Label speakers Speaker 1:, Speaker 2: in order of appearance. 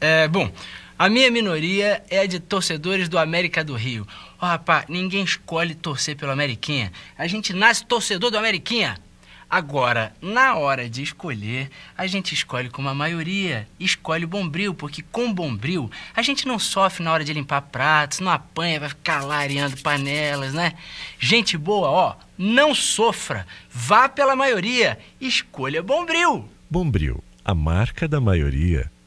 Speaker 1: É, bom, a minha minoria é a de torcedores do América do Rio. Ó, oh, rapaz, ninguém escolhe torcer pelo Ameriquinha. A gente nasce torcedor do Ameriquinha. Agora, na hora de escolher, a gente escolhe como a maioria. Escolhe o bombril, porque com bombril a gente não sofre na hora de limpar pratos, não apanha, vai ficar lareando panelas, né? Gente boa, ó, não sofra. Vá pela maioria. Escolha bombril.
Speaker 2: Bombril, a marca da maioria.